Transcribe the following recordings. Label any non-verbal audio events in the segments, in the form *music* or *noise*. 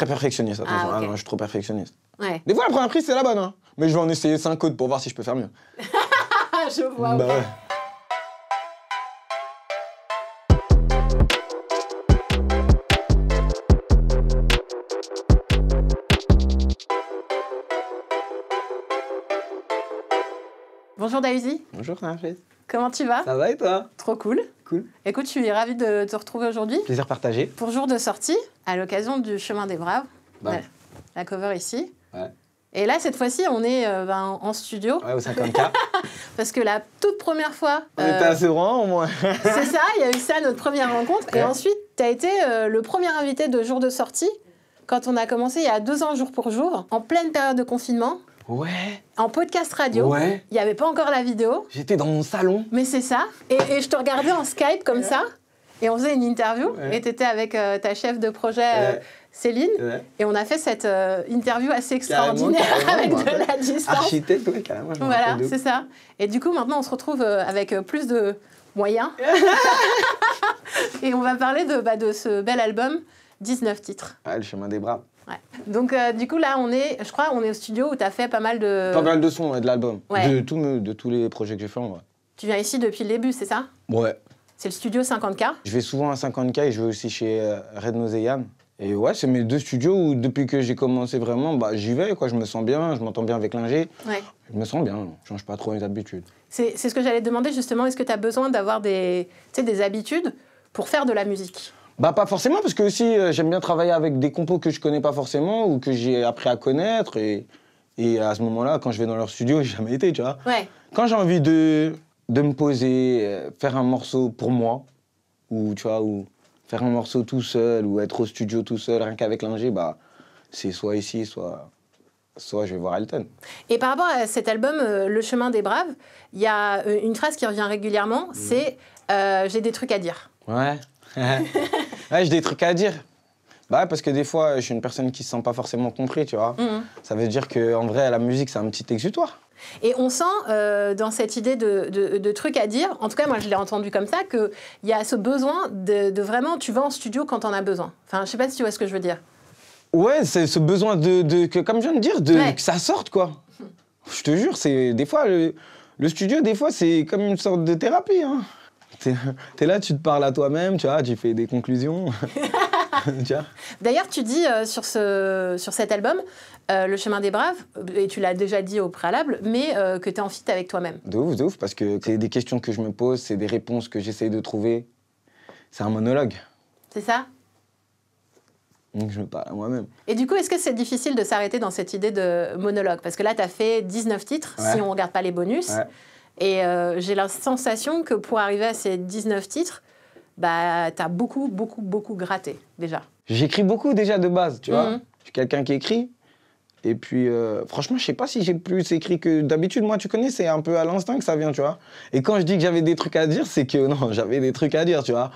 très perfectionniste. Attention. Ah, hein, non, je suis trop perfectionniste. Ouais. Des fois, la première prise, c'est la bonne. Hein. Mais je vais en essayer 5 autres pour voir si je peux faire mieux. *laughs* je vois. Bah Bonjour Daisy. Bonjour Nafis. Comment tu vas Ça va et toi Trop cool. Cool. Écoute, je suis ravie de te retrouver aujourd'hui. Plaisir partagé. Pour jour de sortie, à l'occasion du Chemin des Braves. Bah la, cover ici. Et là, cette fois-ci, on est euh, ben, en studio. Ouais, au 50K. *laughs* Parce que la toute première fois. On était assez euh, loin au moins. *laughs* c'est ça, il y a eu ça, notre première rencontre. Et ensuite, tu as été euh, le premier invité de jour de sortie quand on a commencé il y a deux ans jour pour jour, en pleine période de confinement, Ouais. En podcast radio. Il n'y avait pas encore la vidéo. J'étais dans mon salon. Mais c'est ça. Et, je te regardais en Skype comme ça. Et on faisait une interview. Et tu étais avec euh, ta chef de projet. Euh, Céline, et on a fait cette euh, interview assez extraordinaire *laughs* avec bah, de la distance. Architecte, oui, carrément. Voilà, c'est ça. Et du coup, maintenant, on se retrouve avec plus de moyens. *laughs* *laughs* et on va parler de, bah, ce bel album, 19 titres. Ah, le chemin des bras. Donc, euh, du coup, là, on est, je crois, on est au studio où tu as fait pas mal de. Pas mal de sons et de l'album. De, de tous les projets que j'ai fait, vrai. Tu viens ici depuis le début, c'est ça Ouais. C'est le studio 50K Je vais souvent à 50K et je vais aussi chez euh, Red Nozeyan. Et ouais, c'est mes deux studios où, depuis que j'ai commencé vraiment, bah, j'y vais, quoi. Je me sens bien, je m'entends bien avec l'ingé. Ouais. Je me sens bien, je change pas trop mes habitudes. C'est ce que j'allais te demander, justement. Est-ce que tu as besoin d'avoir des, des habitudes pour faire de la musique bah pas forcément parce que aussi euh, j'aime bien travailler avec des compos que je connais pas forcément ou que j'ai appris à connaître et, et à ce moment-là quand je vais dans leur studio *laughs* j'ai jamais été tu vois. Quand j'ai envie de de me poser euh, faire un morceau pour moi ou tu vois ou faire un morceau tout seul ou être au studio tout seul rien qu'avec l'ingé bah c'est soit ici soit soit je vais voir Elton. Et par rapport à cet album, euh, Le chemin des braves, il y a une phrase qui revient régulièrement, mm. c'est J'ai des trucs à dire. Ouais. *laughs* Ouais, j'ai des trucs à dire. Bah parce que des fois, je suis une personne qui se sent pas forcément compris, tu vois. Mhm. Ça veut dire qu'en vrai, la musique, c'est un petit exutoire. Et on sent euh, dans cette idée de, de, trucs à dire, en tout cas moi je l'ai entendu comme ça, qu'il y a ce besoin de, vraiment, tu vas en studio quand t'en as besoin. Enfin, je sais pas si tu vois ce que je veux dire. Ouais, c'est ce besoin de, que, comme je viens de dire, de, que ça sorte quoi. Je te jure, c'est des fois, le, le studio, des fois, c'est comme une sorte de thérapie. Hein t'es es là, tu te parles à toi-même, tu vois, tu fais des conclusions. *laughs* D'ailleurs, tu dis euh, sur, sur cet album, euh, Le chemin des braves, et tu l'as déjà dit au préalable, mais euh, que tu es en fit avec toi-même. De ouf, de ouf, parce que c'est des questions que je me pose, c'est des réponses que j'essaye de trouver. C'est un monologue. C'est ça donc je me parle à moi-même. Et du coup, est-ce que c'est difficile de s'arrêter dans cette idée de monologue Parce que là, tu as fait 19 titres, si on regarde pas les bonus. Et euh, j'ai la sensation que pour arriver à ces 19 titres, bah, tu as beaucoup, beaucoup, beaucoup gratté déjà. J'écris beaucoup déjà de base, tu vois. Mhm. Je suis quelqu'un qui écrit. Et puis, euh, franchement, je sais pas si j'ai plus écrit que d'habitude. Moi, tu connais, c'est un peu à l'instinct que ça vient, tu vois. Et quand je dis que j'avais des trucs à dire, c'est que non, *laughs* j'avais des trucs à dire, tu vois.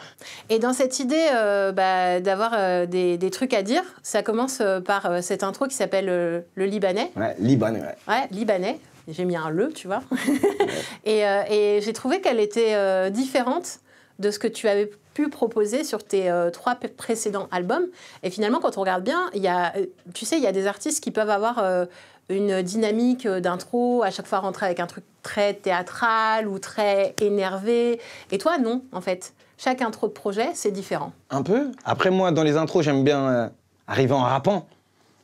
Et dans cette idée euh, bah, d'avoir des, des, trucs à dire, ça commence par cette intro qui s'appelle Le Libanais. Ouais, Libanais, ouais. Ouais, Libanais j'ai mis un le, tu vois. *laughs* Euh, et, j'ai trouvé qu'elle était euh, différente de ce que tu avais pu proposer sur tes euh, trois précédents albums. Et finalement, quand on regarde bien, il y a, tu sais, il y a des artistes qui peuvent avoir une dynamique d'intro, à chaque fois rentrer avec un truc très théâtral ou très énervé. Et toi, non, en fait. Chaque intro de projet, c'est différent. Un peu. Après, moi, dans les intros, j'aime bien arriver en rappant.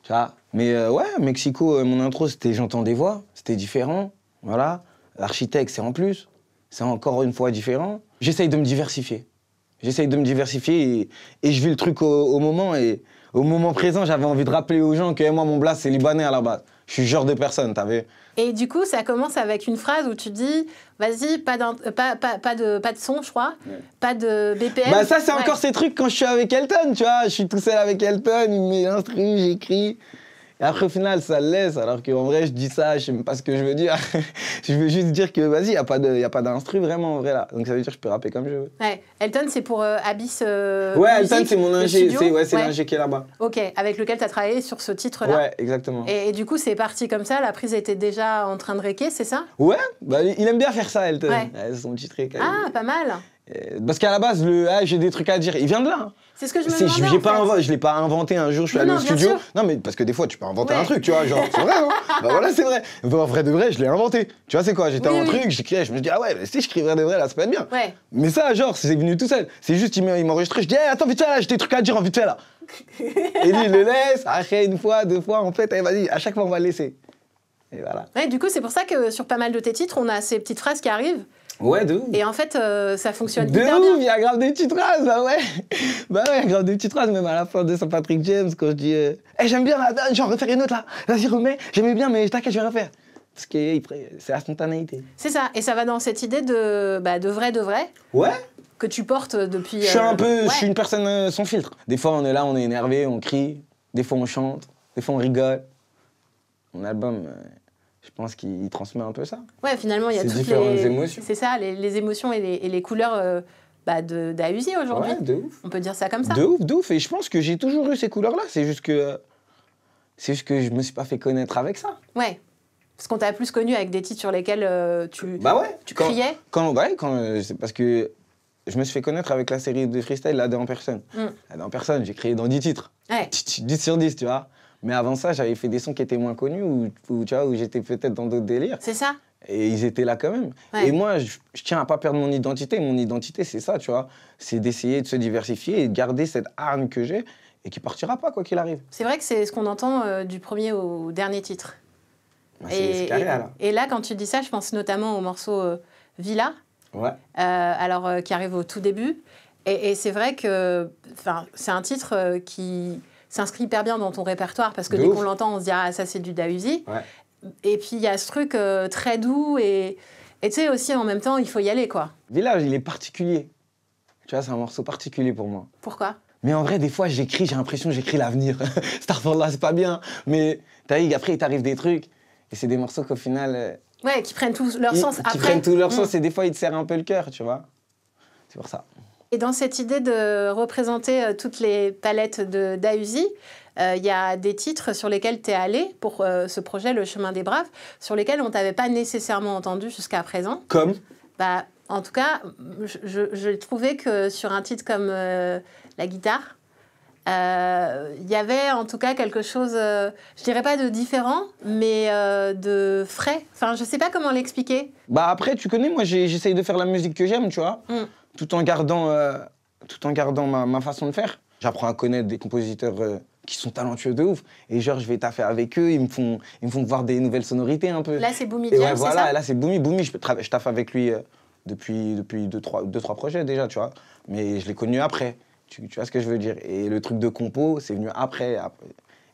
Tu vois, mais euh, ouais, Mexico, euh, mon intro, c'était j'entends des voix, c'était différent. Voilà. Architecte, c'est en plus. C'est encore une fois différent. J'essaye de me diversifier. J'essaye de me diversifier et, je vis le truc au, moment. Et au moment présent, j'avais envie de rappeler aux gens que eh, moi, mon blast, c'est libanais à la base. Je suis genre de personne, t'as vu Et du coup, ça commence avec une phrase où tu dis Vas-y, pas, euh, de, pas de son, je crois, pas de BPM. Bah, ça, c'est encore ces trucs quand je suis avec Elton, tu vois. Je suis tout seul avec Elton, il met l'instru, j'écris. Et après, au final, ça laisse, alors qu'en vrai, je dis ça, je sais pas ce que je veux dire. *laughs* je veux juste dire que, vas-y, il n'y a pas d'instru vraiment, en vrai, là. Donc ça veut dire que je peux rapper comme je veux. Elton, c'est pour euh, Abyss euh, Ouais, Elton, c'est mon ingé, c'est ouais, qui est là-bas. Ok, avec lequel tu as travaillé sur ce titre-là. Ouais, exactement. Et, du coup, c'est parti comme ça, la prise était déjà en train de réquer, c'est ça Ouais, bah, il aime bien faire ça, Elton. Ouais. son petit truc. Ah, euh. pas mal. Euh, parce qu'à la base, le ah, j'ai des trucs à dire, il vient de là. Hein. C'est ce que je me demandais. Je, pas je l'ai pas inventé un jour, je suis allé au studio. Non, mais parce que des fois, tu peux inventer un truc, tu vois. Genre, c'est vrai, hein. *laughs* Bah voilà, c'est vrai. Bah, en vrai de vrai, je l'ai inventé. Tu vois, c'est quoi J'étais en truc, j'écris, je me dis, ah ouais, si je crie vrai de vrai, là, ça peut être bien. Ouais. Mais ça, genre, c'est venu tout seul. C'est juste, il m'enregistrait, je dis, eh, attends, vite fait, là, j'ai des trucs à dire, vite fait, là. *laughs* Et lui, il le laisse, après une fois, deux fois, en fait, eh, vas-y, à chaque fois, on va le laisser. Et voilà. Ouais, du coup, c'est pour ça que sur pas mal de tes titres, on a ces petites phrases qui arrivent. Ouais, de Et en fait, euh, ça fonctionne de hyper ouf, il y a grave des petites phrases, bah ouais. *laughs* bah ouais, il y a grave des petites phrases, même à la fin de Saint-Patrick James, quand je dis euh, eh, j'aime bien, j'en refais une autre là, vas-y, remets, j'aimais bien, mais t'inquiète, je vais refaire. Parce que c'est la spontanéité. C'est ça, et ça va dans cette idée de, bah, de vrai, de vrai. Ouais que tu portes depuis. Je suis un euh, peu, je suis une personne euh, sans filtre. Des fois, on est là, on est énervé, on crie. Des fois, on chante. Des fois, on rigole. Mon album, je pense qu'il transmet un peu ça. Ouais, finalement, il y a toutes différentes les... émotions. C'est ça, les, émotions et les, couleurs euh, bah, aujourd'hui. de ouf. On peut dire ça comme ça. De ouf, de ouf. Et je pense que j'ai toujours eu ces couleurs-là. C'est juste que. c'est juste que je me suis pas fait connaître avec ça. Ouais. Parce qu'on t'a plus connu avec des titres sur lesquels euh, tu, bah ouais, tu quand, criais. Quand, ouais, quand, euh, c'est parce que je me suis fait connaître avec la série de freestyle, là, en personne. Mm. en personne, j'ai créé dans 10 titres. Ouais. 10 sur 10, tu vois. Mais avant ça, j'avais fait des sons qui étaient moins connus ou, tu vois, où j'étais peut-être dans d'autres délires. C'est ça. Et ils étaient là quand même. Et moi, je, tiens à pas perdre mon identité. Mon identité, c'est ça, tu vois. C'est d'essayer de se diversifier et de garder cette arme que j'ai et qui partira pas, quoi qu'il arrive. C'est vrai que c'est ce qu'on entend euh, du premier au dernier titre. Bah, et, et, là. et, là, quand tu dis ça, je pense notamment au morceau euh, Villa, ouais. Euh, alors, qui arrive au tout début. Et, et c'est vrai que c'est un titre qui s'inscrit hyper bien dans ton répertoire parce que dès qu'on l'entend, on se dit Ah, ça, c'est du Dausi. Et puis, il y a ce truc euh, très doux et. Et tu sais, aussi, en même temps, il faut y aller, quoi. Village, il est particulier. Tu vois, c'est un morceau particulier pour moi. Pourquoi mais en vrai, des fois, j'écris, j'ai l'impression que j'écris l'avenir. Starfall, *laughs* c'est pas bien. Mais t'as vu, après, il t'arrive des trucs. Et c'est des morceaux qu'au final. Euh, ouais, qui prennent tout leur sens après. Qui prennent tout leur sens. Mm. Et des fois, ils te serrent un peu le cœur, tu vois. C'est pour ça. Et dans cette idée de représenter euh, toutes les palettes d'AUSI, euh, il y a des titres sur lesquels tu es allé pour euh, ce projet Le chemin des braves, sur lesquels on t'avait pas nécessairement entendu jusqu'à présent. Comme bah, En tout cas, je, trouvais que sur un titre comme La guitare, il y avait en tout cas quelque chose, je dirais pas de différent, mais de frais. Enfin, je sais pas comment l'expliquer. Bah après, tu connais, moi j'essaye de faire la musique que j'aime, tu vois. Mm tout en gardant, euh, tout en gardant ma, ma façon de faire. J'apprends à connaître des compositeurs euh, qui sont talentueux de ouf. Et genre, je vais taffer avec eux, ils me font, ils me font voir des nouvelles sonorités un peu. Là, c'est Boumi voilà, là, c'est Boumi. Boumi, je, je taffe avec lui euh, depuis, depuis deux, trois, deux, trois projets déjà, tu vois. Mais je l'ai connu après. Tu, tu, vois ce que je veux dire Et le truc de compo, c'est venu après. après.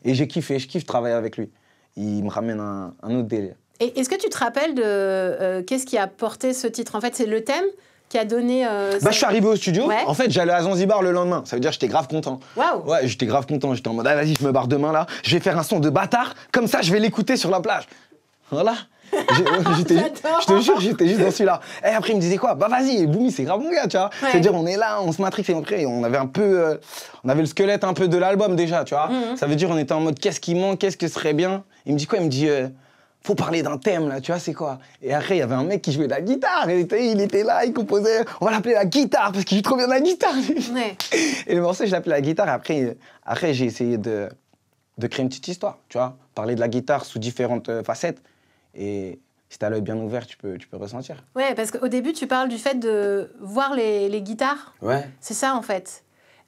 Et j'ai kiffé, je kiffe travailler avec lui. Il me ramène un, autre délire. Et est-ce que tu te rappelles de qu'est-ce qui a porté ce titre En fait, c'est le thème qui a donné. Euh, bah, je suis arrivé au studio. En fait, j'allais à Zanzibar le lendemain. Ça veut dire que j'étais grave content. Waouh Ouais, j'étais grave content. J'étais en mode, ah, vas-y, je me barre demain là. Je vais faire un son de bâtard. Comme ça, je vais l'écouter sur la plage. Voilà. *laughs* j'étais juste, je te jure, j'étais juste dans celui-là. Et après, il me disait quoi Bah vas-y, Boumi, c'est grave mon gars, tu vois. C'est-à-dire, on est là, on se matrix et on On avait un peu. Euh, on avait le squelette un peu de l'album déjà, tu vois. Mm. Ça veut dire, on était en mode, qu'est-ce qui manque Qu'est-ce que serait bien Il me dit quoi Il me dit. Euh, faut parler d'un thème là, tu vois, c'est quoi Et après, il y avait un mec qui jouait de la guitare, il était, il était là, il composait, on va l'appeler la guitare parce qu'il joue trop bien de la guitare. *laughs* Et le morceau, je l'appelais la guitare, après, après j'ai essayé de, de créer une petite histoire, tu vois, parler de la guitare sous différentes euh, facettes. Et si t'as l'œil bien ouvert, tu peux, tu peux ressentir. Ouais, parce qu'au début, tu parles du fait de voir les, les guitares. Ouais. C'est ça en fait.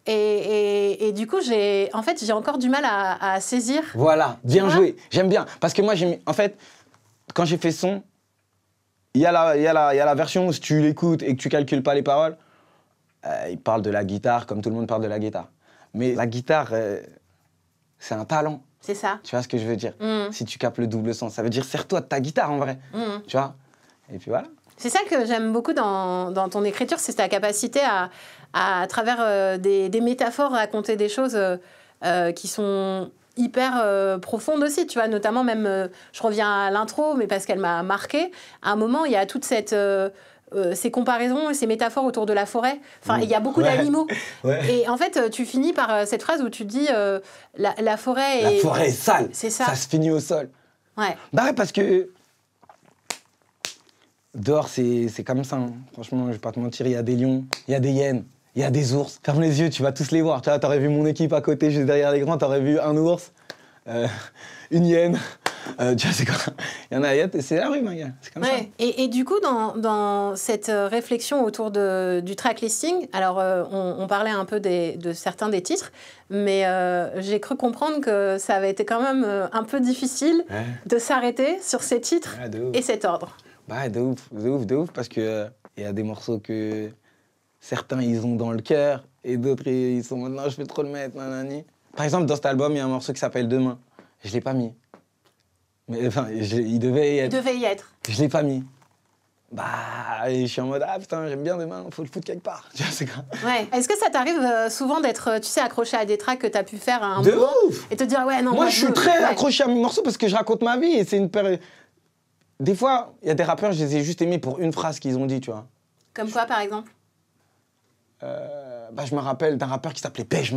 Et, du coup, j'ai, en fait, j'ai encore du mal à, saisir. Voilà, bien joué. J'aime bien. Parce que moi, j'ai en fait, quand j'ai fait son, il y, a la, y, a la, y a la version, si tu l'écoutes et que tu calcules pas les paroles, euh, il parle de la guitare comme tout le monde parle de la guitare. Mais la guitare, euh, c'est un talent. C'est ça. Tu vois ce que je veux dire mm. Si tu capes le double sens, ça veut dire sers-toi de ta guitare en vrai. Mm. Tu vois Et puis voilà. C'est ça que j'aime beaucoup dans, ton écriture, c'est ta capacité à, à, travers euh, des, des, métaphores, raconter des choses euh, euh, qui sont hyper profondes aussi, tu vois, notamment même, je reviens à l'intro, mais parce qu'elle m'a marqué, à un moment, il y a toute cette... ces comparaisons et ces métaphores autour de la forêt. Enfin, mm. il y a beaucoup d'animaux. *laughs* Et en fait, tu finis par cette phrase où tu dis la, la, forêt. La forêt est sale. C'est ça. Ça se finit au sol. Ouais. Bah ouais, parce que Dehors, c'est comme ça. Hein. Franchement, je vais pas te mentir, il y a des lions, il y a des hyènes, il y a des ours. Ferme les yeux, tu vas tous les voir. Tu aurais vu mon équipe à côté, juste derrière les grands, aurais vu un ours, euh, une hyène. Euh, tu vois, c'est quoi Il y en a, c'est la rue, ma C'est comme ça. Et, du coup, dans, cette euh, réflexion autour du track listing, alors on, parlait un peu de certains des titres, mais j'ai cru comprendre que ça avait été quand même un peu difficile de s'arrêter sur ces titres et cet ordre. Bah, de ouf, de ouf, de ouf, parce que euh, il y a des morceaux que certains ils ont dans le cœur et d'autres ils sont maintenant je vais trop le mettre, nanani. Par exemple, dans cet album, il y a un morceau qui s'appelle Demain. Je l'ai pas mis. Mais enfin, il devait y être. Il devait y être. Je l'ai pas mis. Bah, je suis en mode ah putain, j'aime bien demain, faut le foutre quelque part. *laughs* Tu vois, c'est grave. Ouais. Est-ce que ça t'arrive euh, souvent d'être, euh, tu sais, accroché à des tracks que t'as pu faire à un de ouf. et te dire ouais non. Moi, moi je suis très accroché à mes morceaux parce que je raconte ma vie et c'est une période. Des fois, il y a des rappeurs, je les ai juste aimés pour une phrase qu'ils ont dit, tu vois. Comme quoi, par exemple euh, bah, Je me rappelle d'un rappeur qui s'appelait Beige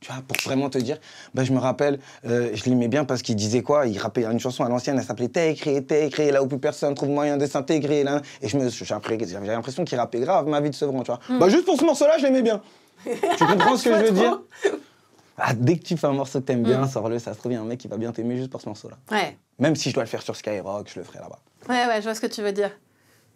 Tu vois, pour vraiment te dire, bah, je me rappelle, euh, je l'aimais bien parce qu'il disait quoi Il rappait une chanson à l'ancienne, elle s'appelait T'es écrit, t'es écrit, là où plus personne trouve moyen de s'intégrer. Là. Et je me, j'avais l'impression qu'il rappait grave ma vie de Sevran, tu vois. Hmm. Bah, juste pour ce morceau-là, je l'aimais bien. *laughs* tu comprends ce que je veux dire ah, Dès que tu fais un morceau que t'aimes bien, hmm. sors-le, ça se trouve, il y a un mec qui va bien t'aimer juste pour ce morceau-là. Ouais. Même si je dois le faire sur Skyrock, je le ferai là-bas. Ouais, ouais, je vois ce que tu veux dire.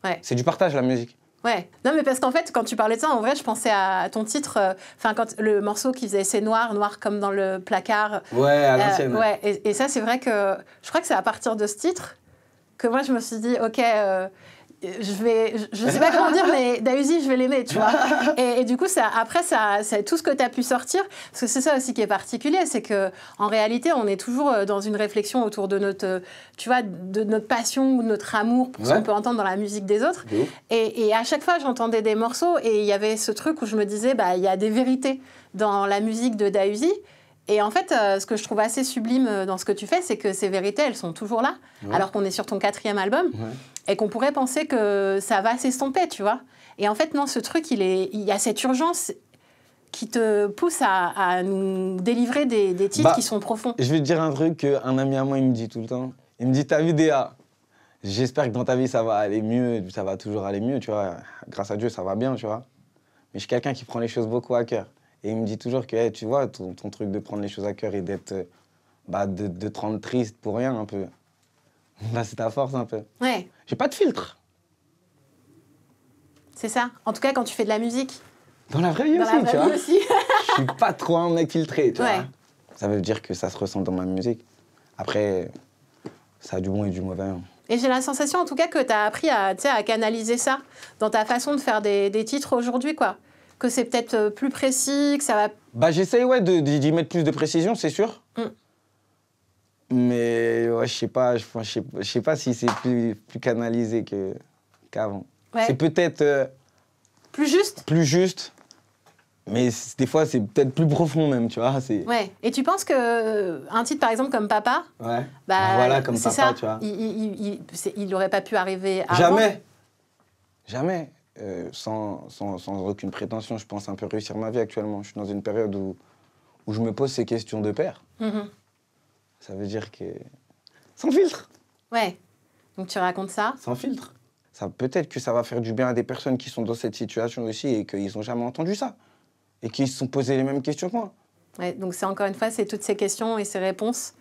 Ouais. C'est du partage, la musique. Ouais. Non, mais parce qu'en fait, quand tu parlais de ça, en vrai, je pensais à ton titre. Euh, enfin, quand le morceau qui faisait C'est noir, noir comme dans le placard. Ouais, à euh, l'ancienne. ouais. Et, ça, c'est vrai que je crois que c'est à partir de ce titre que moi, je me suis dit, OK, euh, je vais, je sais pas comment dire, mais Dahusi, je vais l'aimer, tu vois. *laughs* Et, du coup, après, c'est tout ce que tu as pu sortir, parce que c'est ça aussi qui est particulier, c'est que en réalité, on est toujours euh, dans une réflexion autour de notre, euh, tu vois, de notre passion ou de notre amour pour ce qu'on peut entendre dans la musique des autres. Et, à chaque fois, j'entendais des morceaux et il y avait ce truc où je me disais, bah, il y a des vérités dans la musique de Dahusi. Et en fait, euh, ce que je trouve assez sublime dans ce que tu fais, c'est que ces vérités, elles sont toujours là, alors qu'on est sur ton quatrième album et qu'on pourrait penser que ça va s'estomper, tu vois. Et en fait, non, ce truc, il, est, il y a cette urgence qui te pousse à, nous délivrer des, titres bah, qui sont profonds. Je vais te dire un truc qu'un ami à moi, il me dit tout le temps. Il me dit, ta vie, Déa, j'espère que dans ta vie, ça va aller mieux, ça va toujours aller mieux, tu vois. Grâce à Dieu, ça va bien, tu vois. Mais je suis quelqu'un qui prend les choses beaucoup à cœur. Et il me dit toujours que, tu vois, ton, truc de prendre les choses à cœur et d'être, euh, bah, de, de te rendre triste pour rien un peu. Bah, c'est ta force un peu. Ouais. J'ai pas de filtre. C'est ça. En tout cas, quand tu fais de la musique. Dans la vraie vie dans aussi, tu *laughs* Je suis pas trop un mec filtré, tu vois. Ça veut dire que ça se ressent dans ma musique. Après, ça a du bon et du mauvais. Hein. Et j'ai la sensation, en tout cas, que tu as appris à, à canaliser ça dans ta façon de faire des, titres aujourd'hui, quoi. Que c'est peut-être euh, plus précis, que ça va. Bah, j'essaye, ouais, d'y mettre plus de précision, c'est sûr. Mm. Mais je sais pas, je, sais, pas si c'est plus, plus canalisé que, qu'avant. C'est peut-être. Euh, plus juste Plus juste. Mais des fois, c'est peut-être plus profond même, tu vois. Ouais. Et tu penses que euh, un titre, par exemple, comme Papa, ouais. bah, voilà, comme Papa, ça. tu vois. Il n'aurait pas pu arriver à Jamais. Jamais. Euh, sans, sans, sans, aucune prétention, je pense un peu réussir ma vie actuellement. Je suis dans une période où, où je me pose ces questions de père. -hmm. Ça veut dire que. Sans filtre Ouais. Donc tu racontes ça Sans filtre. Ça, peut-être que ça va faire du bien à des personnes qui sont dans cette situation aussi et qu'ils n'ont jamais entendu ça. Et qui se sont posé les mêmes questions que moi. Ouais, donc c'est encore une fois, c'est toutes ces questions et ces réponses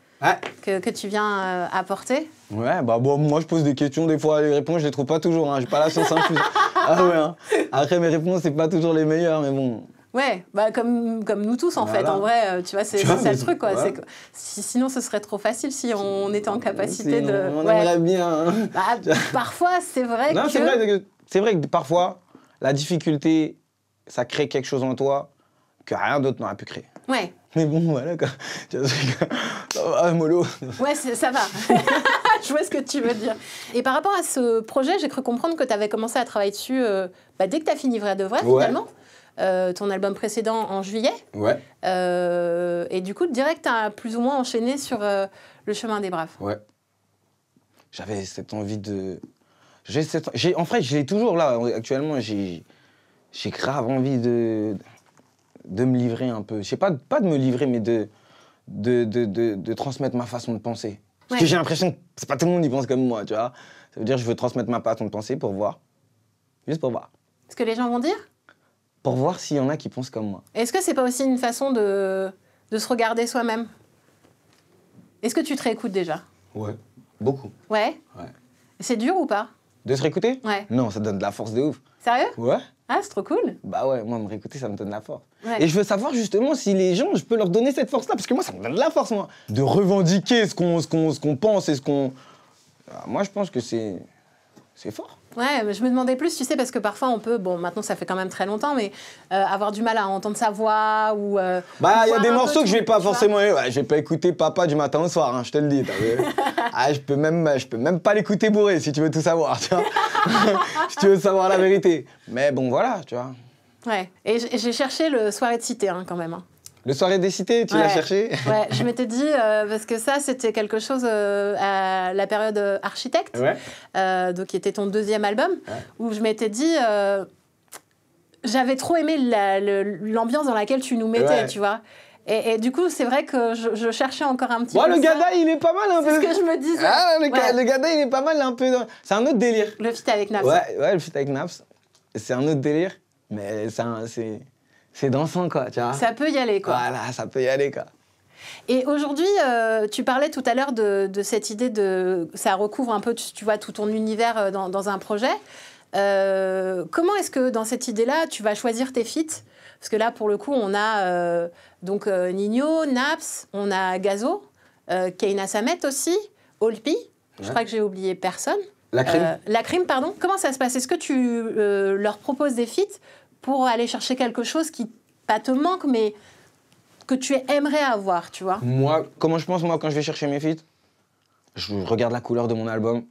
que, que, tu viens euh, apporter. Ouais, bah bon, moi je pose des questions, des fois les réponses je les trouve pas toujours, hein, j'ai pas la science infuse. Hein, *laughs* ah ouais, hein. Après mes réponses c'est pas toujours les meilleures, mais bon, Ouais, bah comme, comme nous tous en fait, en vrai, euh, tu vois, c'est ça le truc quoi. sinon, ce serait trop facile si on était en capacité de. On, aimerait bien. Hein. Bah, *laughs* parfois, c'est vrai non, que. C'est vrai, que parfois, la difficulté, ça crée quelque chose en toi que rien d'autre n'aurait pu créer. Ouais. Mais bon, voilà quoi. Ah, mollo. Ouais, ça va. *laughs* *laughs* je vois ce que tu veux dire. Et par rapport à ce projet, j'ai cru comprendre que tu avais commencé à travailler dessus euh, bah, dès que tu as fini Vrai de Vrai, finalement. Euh, ton album précédent en juillet. Ouais. Euh, et du coup, direct, as plus ou moins enchaîné sur euh, le chemin des braves. Ouais. J'avais cette envie de. En fait, je l'ai toujours là. Actuellement, j'ai grave envie de... de me livrer un peu. Je sais pas, pas de me livrer, mais de, de, de, de, transmettre ma façon de penser. Parce que j'ai l'impression que c'est pas tout le monde qui pense comme moi, tu vois. Ça veut dire que je veux transmettre ma façon de penser pour voir. Juste pour voir. Ce que les gens vont dire pour voir s'il y en a qui pensent comme moi. Est-ce que c'est pas aussi une façon de, se regarder soi-même Est-ce que tu te réécoutes déjà Ouais, beaucoup. Ouais Ouais. C'est dur ou pas De se réécouter Ouais. Non, ça donne de la force de ouf. Sérieux Ouais. Ah, c'est trop cool. Bah ouais, moi, me réécouter, ça me donne de la force. Et je veux savoir justement si les gens, je peux leur donner cette force-là, parce que moi, ça me donne de la force, moi. De revendiquer ce qu'on pense et ce qu'on... Bah, moi, je pense que c'est... C'est fort. Ouais, je me demandais plus, tu sais, parce que parfois on peut, bon, maintenant ça fait quand même très longtemps, mais euh, avoir du mal à entendre sa voix ou. Euh, bah, il y a des morceaux que je vais pas forcément. Ouais, vais pas écouté Papa du matin au soir, hein, je te le dis. *laughs* ah, je peux même, je peux même pas l'écouter bourré si tu veux tout savoir, tu vois. *laughs* si tu veux savoir la vérité. Mais bon, voilà, tu vois. Ouais, et j'ai cherché le soirée de cité hein, quand même. Hein. Le soirée des cités, tu l'as cherché Ouais, je m'étais dit, euh, parce que ça, c'était quelque chose euh, à la période euh, architecte, donc qui était ton deuxième album, où je m'étais dit. j'avais trop aimé l'ambiance dans laquelle tu nous mettais, tu vois. Et, du coup, c'est vrai que je, cherchais encore un petit ah, ouais, peu. Le Gada, il est pas mal un peu. C'est ce que je me disais. Ah, le, Gada, il est pas mal un peu. C'est un autre délire. Le fit avec Naps. Ouais, ouais le fit avec Naps. C'est un autre délire. Mais c'est c'est dansant, quoi, tu vois. Ça peut y aller, quoi. Voilà, ça peut y aller, quoi. Et aujourd'hui, euh, tu parlais tout à l'heure de, cette idée de. Ça recouvre un peu, tu, vois, tout ton univers euh, dans, un projet. Euh, comment est-ce que dans cette idée-là, tu vas choisir tes fits Parce que là, pour le coup, on a donc Nino, Naps, on a Gazo, Keina Samet aussi, Olpi. Je crois que j'ai oublié personne. La crime. la crime, pardon. Comment ça se passe Est-ce que tu leur proposes des fits pour aller chercher quelque chose qui, pas te manque, mais que tu aimerais avoir, tu vois Moi, comment je pense, moi, quand je vais chercher mes feats Je regarde la couleur de mon album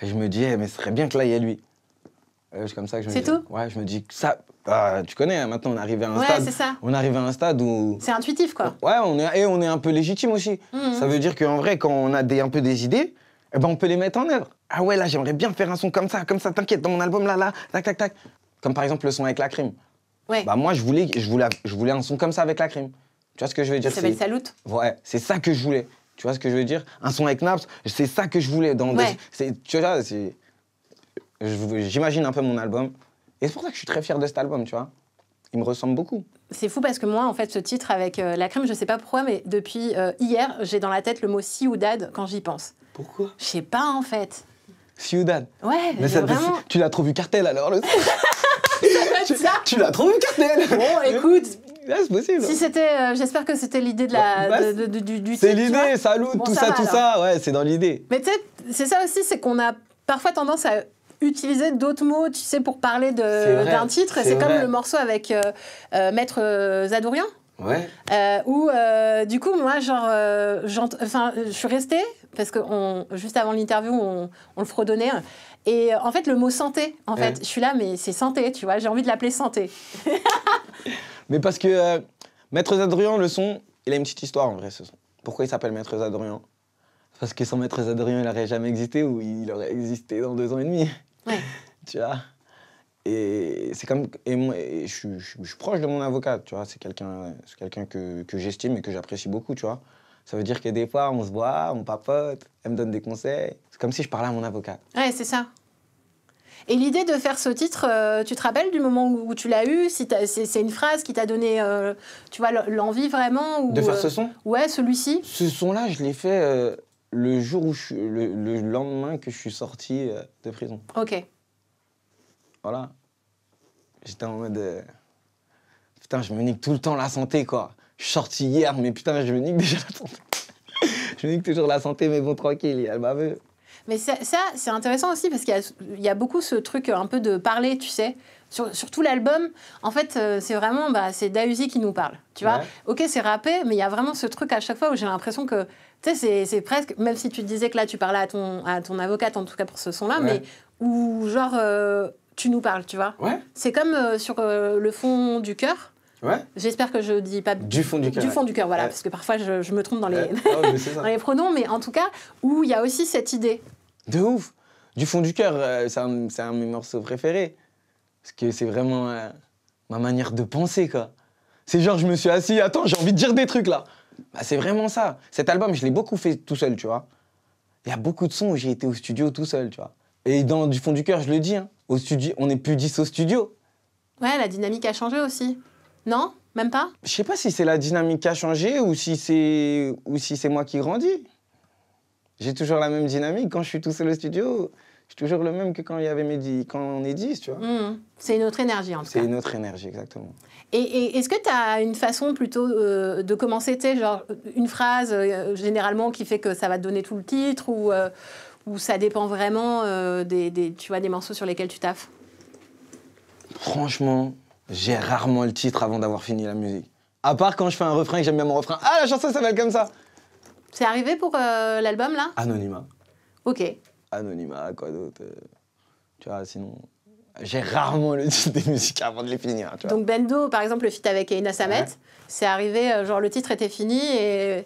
et je me dis, eh, mais ce serait bien que là, il y ait lui. Euh, c'est comme ça que je me dis. C'est tout Ouais, je me dis ça. Ah, tu connais, hein, maintenant on arrive à un stade. On arrive à un stade où. C'est intuitif, quoi. Ouais, on est, et on est un peu légitime aussi. Mhm. Ça veut dire qu'en vrai, quand on a des, un peu des idées, eh ben on peut les mettre en œuvre. Ah ouais, là, j'aimerais bien faire un son comme ça, comme ça, t'inquiète, dans mon album, là, là, tac, tac, tac. Comme par exemple le son avec la crime. Ouais. Bah moi, je voulais, je, voulais, je voulais un son comme ça avec la crime. Tu vois ce que je veux dire Ça s'appelle Ouais, c'est ça que je voulais. Tu vois ce que je veux dire Un son avec Naps, c'est ça que je voulais. Dans ouais. Tu vois, j'imagine un peu mon album. Et c'est pour ça que je suis très fier de cet album, tu vois. Il me ressemble beaucoup. C'est fou parce que moi, en fait, ce titre avec euh, la crime, je sais pas pourquoi, mais depuis euh, hier, j'ai dans la tête le mot Ciudad quand j'y pense. Pourquoi Je sais pas, en fait. Ciudad Ouais, mais ça, Tu l'as trouvé cartel alors, le *laughs* *laughs* tu, l'as trouvé trouves, Cartel Bon, *laughs* écoute, ah, c'est possible. Si c'était, euh, j'espère que c'était l'idée de la, bah, du, du C'est l'idée, salut, tout ça, tout ça, ouais, c'est dans l'idée. Mais tu sais, c'est ça aussi, c'est qu'on a parfois tendance à utiliser d'autres mots, tu sais, pour parler d'un titre. C'est comme le morceau avec euh, euh, Maître Zadourian. Ouais. Ou du coup, moi, genre, enfin, je suis restée parce que juste avant l'interview, on, le fredonnait. Et euh, en fait, le mot santé, en fait, je suis là, mais c'est santé, tu vois, j'ai envie de l'appeler santé. *laughs* mais parce que euh, Maître Zadrian, le son, il a une petite histoire en vrai, ce son. Pourquoi il s'appelle Maître Zadrian Parce que sans Maître Zadrian, il n'aurait jamais existé ou il aurait existé dans deux ans et demi. *laughs* tu vois et c'est comme et moi, je, suis proche de mon avocat tu vois c'est quelqu'un quelqu'un que, que j'estime et que j'apprécie beaucoup tu vois ça veut dire que des fois, on se voit, on papote, elle me donne des conseils. C'est comme si je parlais à mon avocat. Ouais, c'est ça. Et l'idée de faire ce titre, euh, tu te rappelles du moment où, tu l'as eu si C'est une phrase qui t'a donné, euh, tu vois, l'envie vraiment De faire ce euh, son Ouais, celui-ci. Ce son-là, je l'ai fait le jour où je, le, le, lendemain que je suis sorti de prison. Ok. Voilà. J'étais en mode putain, je me nique tout le temps la santé, quoi. Je suis sorti hier, mais putain, je me nique déjà la santé. je me nique toujours la santé, mais bon, tranquille, elle m'a vu. Mais ça, c'est intéressant aussi parce qu'il y, a beaucoup ce truc euh, un peu de parler, tu sais. Sur, tout l'album, en fait, euh, c'est vraiment bah, c'est Dausi qui nous parle. Tu vois Ok, c'est rappé, mais il y a vraiment ce truc à chaque fois où j'ai l'impression que tu sais, c'est presque même si tu disais que là tu parlais à ton à ton avocate en tout cas pour ce son-là, mais où genre euh, tu nous parles, tu vois. Ouais. C'est comme sur le fond du cœur. J'espère que je dis pas. Du fond du cœur. Du fond du cœur, voilà, parce que parfois je, me trompe dans les, ah *laughs* dans les pronoms, mais en tout cas, où il y a aussi cette idée. De ouf Du fond du cœur, euh, c'est un, un, de mes morceaux préférés. Parce que c'est vraiment euh, ma manière de penser, quoi. C'est genre, je me suis assis, attends, j'ai envie de dire des trucs là. Bah, c'est vraiment ça. Cet album, je l'ai beaucoup fait tout seul, tu vois. Il y a beaucoup de sons où j'ai été au studio tout seul, tu vois. Et dans Du fond du cœur, je le dis, hein, au studio, on est plus 10 au studio. Ouais, la dynamique a changé aussi. Non Même pas Je sais pas si c'est la dynamique qui a changé ou si c'est ou si c'est moi qui grandis. J'ai toujours la même dynamique. Quand je suis tout seul au studio, je suis toujours le même que quand, il y avait mes quand on est dix. tu vois. Hmm. C'est une autre énergie, en tout cas. C'est une autre énergie, exactement. Et, est-ce que tu as une façon plutôt euh, de commencer, tu genre une phrase euh, généralement qui fait que ça va te donner tout le titre ou, euh, ou ça dépend vraiment des, des, tu vois, des morceaux sur lesquels tu taffes Franchement, j'ai rarement le titre avant d'avoir fini la musique. À part quand je fais un refrain et que j'aime bien mon refrain. Ah, la chanson s'appelle comme ça C'est arrivé pour euh, l'album, là Anonymat. Ok. Anonymat, quoi d'autre euh, Tu vois, sinon... J'ai rarement le titre des musiques avant de les finir, tu vois. Donc Bendo, par exemple, le feat avec Eina Samet, c'est arrivé, euh, genre le titre était fini et...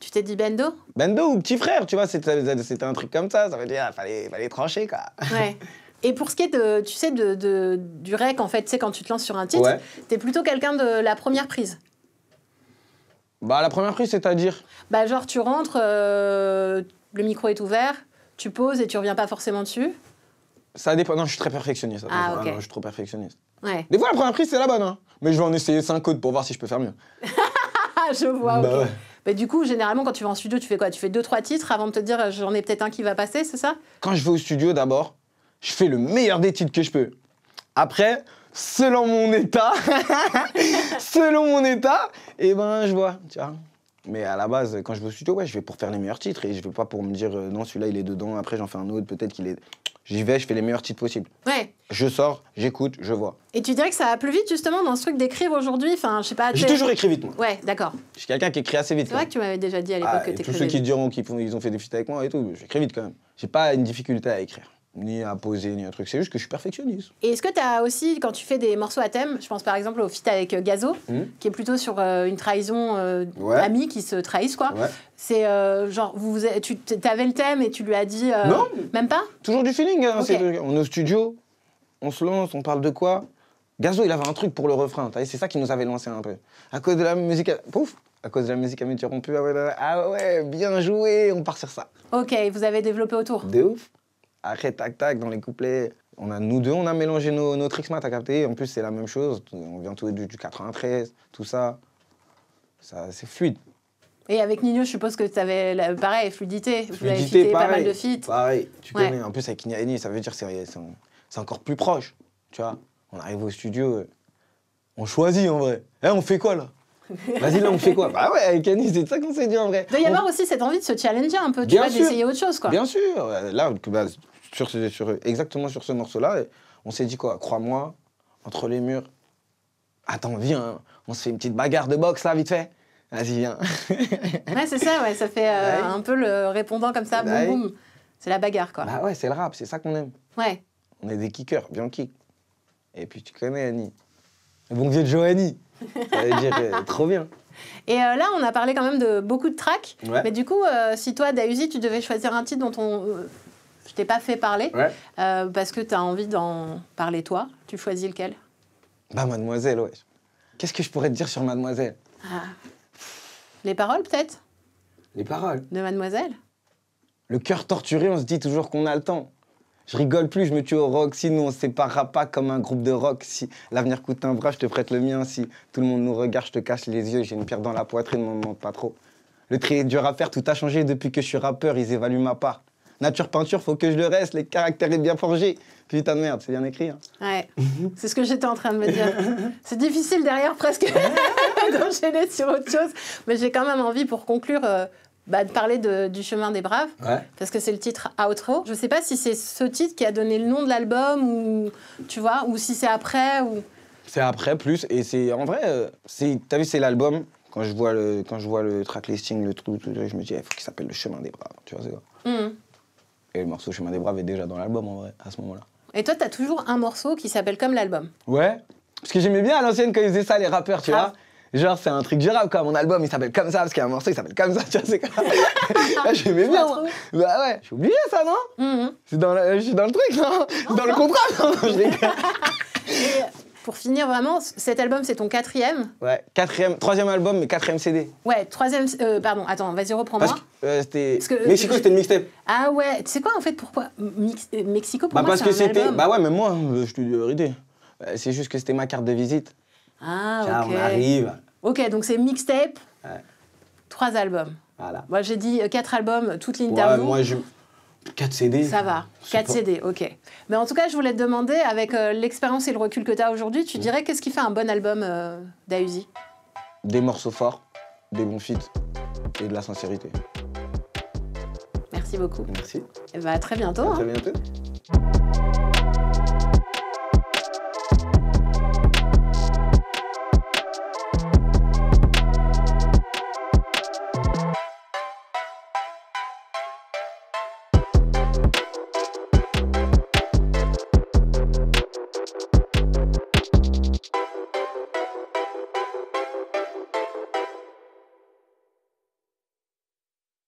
Tu t'es dit Bendo Bendo ou Petit Frère, tu vois, c'était un truc comme ça. Ça veut dire, fallait, fallait trancher, quoi. Ouais. *laughs* Et pour ce qui est de, tu sais, de, du rec, en fait, tu sais, quand tu te lances sur un titre, tu t'es plutôt quelqu'un de la première prise. Bah, la première prise, c'est-à-dire Bah, genre, tu rentres, euh, le micro est ouvert, tu poses et tu reviens pas forcément dessus. Ça dépend. Non, je suis très perfectionniste. Ah, ah, ok. je suis trop perfectionniste. Ouais. Des fois, la première prise, c'est la bonne, hein. Mais je vais en essayer cinq autres pour voir si je peux faire mieux. *laughs* Ah, je vois, bah, ok. Mais bah, du coup, généralement, quand tu vas en studio, tu fais quoi Tu fais 2-3 titres avant de te dire j'en ai peut-être un qui va passer, c'est ça Quand je vais au studio, d'abord, je fais le meilleur des titres que je peux. Après, selon mon état, *laughs* selon mon état, et eh ben je vois, tu Mais à la base, quand je vais au studio, ouais, je vais pour faire les meilleurs titres et je vais pas pour me dire euh, non, celui-là il est dedans, après j'en fais un autre, peut-être qu'il est. J'y vais, je fais les meilleurs titres possibles. Ouais. Je sors, j'écoute, je vois. Et tu dirais que ça va plus vite justement dans ce truc d'écrire aujourd'hui Enfin, je sais pas. J'ai toujours écrit vite, moi. Ouais, d'accord. Je suis quelqu'un qui écrit assez vite. C'est vrai que tu m'avais déjà dit à l'époque ah, que tu Tous ceux qui diront qu'ils ont fait des feats avec moi et tout, j'écris vite quand même. J'ai pas une difficulté à écrire ni à poser, ni un truc. C'est juste que je suis perfectionniste. Et est-ce que tu as aussi, quand tu fais des morceaux à thème, je pense par exemple au feat avec euh, Gazo, hmm qui est plutôt sur euh, une trahison euh, d'amis qui se trahissent, quoi. C'est genre, vous, tu avais le thème et tu lui as dit. non Même pas Toujours du feeling. Hein, on est au studio, on se lance, on parle de quoi Gazo, il avait un truc pour le refrain, c'est ça qui nous avait lancé un peu. À cause de la musique. Pouf à cause de la musique à ah ouais, ah ouais, bien joué, on part sur ça. Ok, vous avez développé autour. De ouf. Après, tac, tac, dans les couplets. On a, nous deux, on a mélangé nos, nos Trixmat, t'as capté En plus, c'est la même chose. On vient tout du, du 93, tout ça. ça c'est fluide. Et avec Nino, je suppose que tu avais pareil, fluidité. fluidité Vous avez pas mal de feats. Pareil, tu connais. En plus, avec Nino, ça veut dire que c'est encore plus proche. Tu vois, on arrive au studio, euh, on choisit en vrai. Eh, on fait quoi là *laughs* Vas-y, là, on fait quoi Bah ouais, avec Annie, c'est ça qu'on s'est dit en vrai. Il doit y avoir aussi cette envie de se challenger un peu, tu vois, d'essayer autre chose, quoi. Bien sûr. Là, bah, sur, sur, exactement sur ce morceau-là, on s'est dit quoi Crois-moi, entre les murs. Attends, viens, on se fait une petite bagarre de boxe, là, vite fait. Vas-y, viens. *laughs* ouais, c'est ça, ouais, ça fait euh, bah un peu le répondant comme ça, bah boum, boum. C'est la bagarre, quoi. Bah ouais, c'est le rap, c'est ça qu'on aime. Ouais. On est des kickers, bien kick. Et puis tu connais Annie. Le bon vieux Joanie. Ça *laughs* euh, trop bien. Et euh, là, on a parlé quand même de beaucoup de tracks. Mais du coup, euh, si toi, Dausi, tu devais choisir un titre dont on, je t'ai pas fait parler, parce que tu as envie d'en parler toi, tu choisis lequel Bah, Mademoiselle, ouais. Qu'est-ce que je pourrais te dire sur Mademoiselle ah. Les paroles, peut-être Les paroles De Mademoiselle Le cœur torturé, on se dit toujours qu'on a le temps. Je rigole plus, je me tue au rock. Si nous, on se séparera pas comme un groupe de rock. Si l'avenir coûte un bras, je te prête le mien. Si tout le monde nous regarde, je te cache les yeux. J'ai une pierre dans la poitrine, m'en demande pas trop. Le tri est dur à faire, tout a changé depuis que je suis rappeur. Ils évaluent ma part. Nature peinture, faut que je le reste. Les caractères est bien forgé. Putain de merde, c'est bien écrit. Hein. Ouais, c'est ce que j'étais en train de me dire. *laughs* C'est difficile derrière presque *laughs* d'enchaîner sur autre chose, mais j'ai quand même envie pour conclure. Euh, bah, de parler de, du chemin des braves, parce que c'est le titre outro. Je ne sais pas si c'est ce titre qui a donné le nom de l'album ou tu vois, ou si c'est après ou. C'est après plus et c'est en vrai, euh, c'est t'as vu c'est l'album quand je vois le quand je vois le track listing le truc, je me dis il eh, faut qu'il s'appelle le chemin des braves, tu vois c'est quoi. Mm. Et le morceau chemin des braves est déjà dans l'album en vrai à ce moment-là. Et toi t'as toujours un morceau qui s'appelle comme l'album. Ouais, parce que j'aimais bien à l'ancienne quand ils faisaient ça les rappeurs, tu ah. vois. Genre, c'est un truc durable, quoi. Mon album, il s'appelle comme ça, parce qu'il y a un morceau, qui s'appelle comme ça, tu vois, c'est quoi *laughs* j'aimais bien, moi. Bah ouais, je suis obligé, ça, non mm -hmm. C'est dans, suis dans le truc, non dans le contrat, non *laughs* pour finir vraiment, cet album c'est ton quatrième. Ouais, quatrième, troisième album mais quatrième CD. Ouais, troisième, euh, pardon, attends, vas-y reprends-moi. Euh, euh, Mexico, c'était le mixtape. Ah ouais, tu sais quoi en fait pourquoi Mexico pour bah moi parce que c'était, bah ouais, mais moi je te dis la vérité, c'est juste que c'était ma carte de visite. Ah, ok. on arrive. Ok, donc c'est mixtape, trois albums. Voilà. Moi, j'ai dit euh, quatre albums, toute l'interview. Ouais, moi, je... 4 CD. Ça va, 4 CD, ok. Mais en tout cas, je voulais te demander, avec euh, l'expérience et le recul que tu as aujourd'hui, tu mm. dirais qu'est-ce qui fait un bon album euh, d'Auzi Des morceaux forts, des bons feats et de la sincérité. Merci beaucoup. Merci. Et eh bah, ben, à très bientôt. À très hein. bientôt.